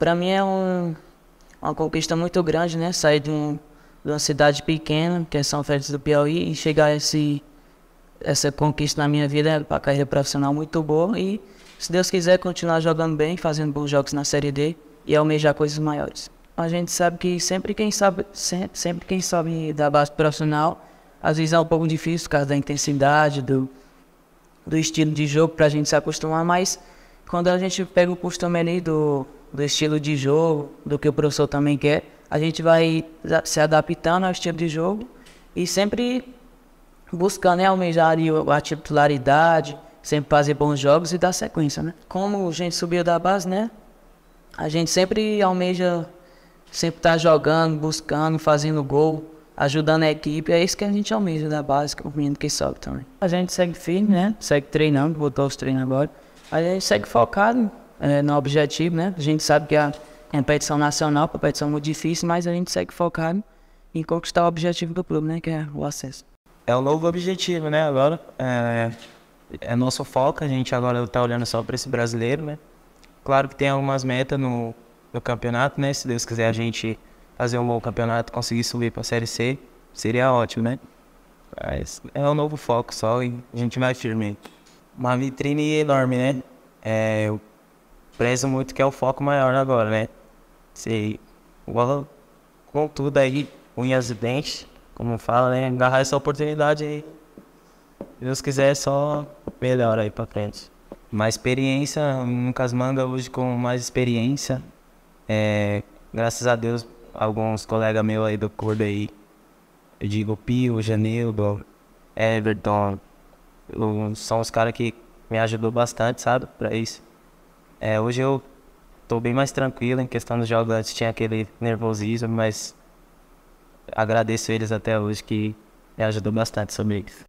Para mim é um, uma conquista muito grande, né? Sair de, um, de, uma cidade pequena, que é São Félix do Piauí, e chegar a esse, essa conquista na minha vida para a carreira profissional muito boa. E se Deus quiser continuar jogando bem, fazendo bons jogos na Série D e almejar coisas maiores. A gente sabe que sempre quem sabe, sempre, sempre quem sobe da base profissional, às vezes é um pouco difícil por causa da intensidade, do, do estilo de jogo para a gente se acostumar, mas quando a gente pega o costume ali do do estilo de jogo, do que o professor também quer. A gente vai se adaptando ao estilo de jogo e sempre buscando né, almejar a titularidade, sempre fazer bons jogos e dar sequência, né? Como a gente subiu da base, né? A gente sempre almeja sempre estar tá jogando, buscando, fazendo gol, ajudando a equipe. É isso que a gente almeja da base, o menino que sobe também. A gente segue firme, né? Segue treinando, botou os treinos agora. A gente segue focado é, no objetivo, né? A gente sabe que a competição nacional, a competição é muito difícil, mas a gente segue focado em conquistar o objetivo do clube, né? Que é o acesso. É o novo objetivo, né? Agora é, é nosso foco, a gente agora está olhando só para esse brasileiro, né? Claro que tem algumas metas no, no campeonato, né? Se Deus quiser a gente fazer um bom campeonato, conseguir subir para a Série C, seria ótimo, né? Mas é o novo foco só e a gente vai firme. Uma vitrine enorme, né? É, prezo muito que é o foco maior agora, né? Sei, igual com tudo aí, unhas e dentes, como fala, né? Agarrar essa oportunidade aí. Se Deus quiser, é só melhor aí pra frente. Mais experiência, Lucas Manga hoje com mais experiência. É, graças a Deus, alguns colegas meus aí do Cordo aí, eu digo Pio, Janeiro, Everton, são os caras que me ajudou bastante, sabe, pra isso. É, hoje eu tô bem mais tranquilo em questão dos jogos. Antes tinha aquele nervosismo, mas agradeço eles até hoje que me ajudou bastante sobre isso.